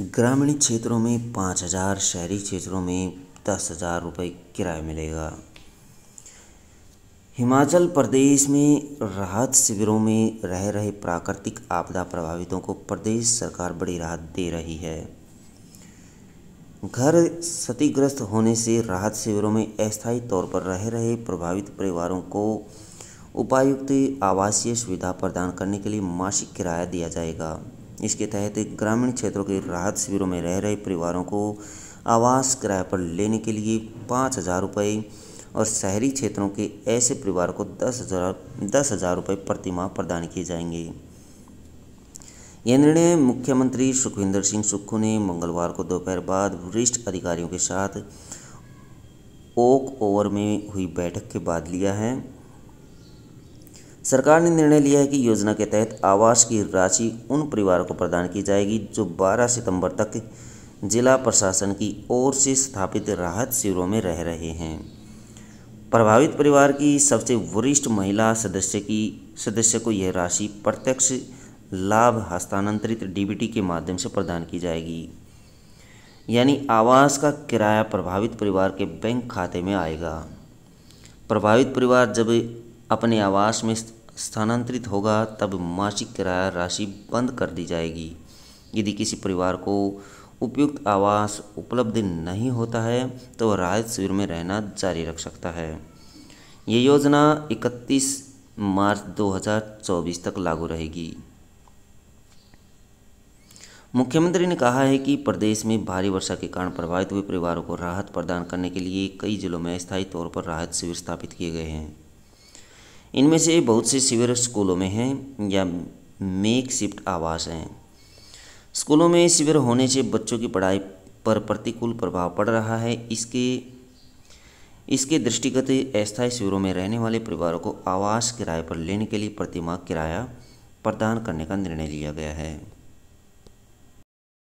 ग्रामीण क्षेत्रों में पाँच हज़ार शहरी क्षेत्रों में दस हज़ार रुपये किराया मिलेगा हिमाचल प्रदेश में राहत शिविरों में रह रहे प्राकृतिक आपदा प्रभावितों को प्रदेश सरकार बड़ी राहत दे रही है घर क्षतिग्रस्त होने से राहत शिविरों में अस्थायी तौर पर रह रहे प्रभावित परिवारों को उपायुक्त आवासीय सुविधा प्रदान करने के लिए मासिक किराया दिया जाएगा इसके तहत ग्रामीण क्षेत्रों के राहत शिविरों में रह रहे परिवारों को आवास किराए पर लेने के लिए पाँच हज़ार रुपये और शहरी क्षेत्रों के ऐसे परिवार को दस हज़ार दस हज़ार रुपये प्रतिमाह प्रदान किए जाएंगे यह निर्णय मुख्यमंत्री सुखविंदर सिंह सुक्खू ने मंगलवार को दोपहर बाद वरिष्ठ अधिकारियों के साथ ओक ओवर में हुई बैठक के बाद लिया है सरकार ने निर्णय लिया है कि योजना के तहत आवास की राशि उन परिवारों को प्रदान की जाएगी जो 12 सितंबर तक जिला प्रशासन की ओर से स्थापित राहत शिविरों में रह रहे हैं प्रभावित परिवार की सबसे वरिष्ठ महिला सदस्य की सदस्य को यह राशि प्रत्यक्ष लाभ हस्तांतरित डीबीटी के माध्यम से प्रदान की जाएगी यानी आवास का किराया प्रभावित परिवार के बैंक खाते में आएगा प्रभावित परिवार जब अपने आवास में स्थानांतरित होगा तब मासिक किराया राशि बंद कर दी जाएगी यदि किसी परिवार को उपयुक्त आवास उपलब्ध नहीं होता है तो वह राहत शिविर में रहना जारी रख सकता है ये योजना 31 मार्च 2024 तक लागू रहेगी मुख्यमंत्री ने कहा है कि प्रदेश में भारी वर्षा के कारण प्रभावित हुए परिवारों को राहत प्रदान करने के लिए कई जिलों में स्थायी तौर पर राहत शिविर स्थापित किए गए हैं इनमें से बहुत से शिविर स्कूलों में हैं या मेक शिफ्ट आवास हैं स्कूलों में शिविर होने से बच्चों की पढ़ाई पर प्रतिकूल प्रभाव पड़ रहा है इसके इसके दृष्टिगत अस्थायी शिविरों में रहने वाले परिवारों को आवास किराए पर लेने के लिए प्रतिमा किराया प्रदान करने का निर्णय लिया गया है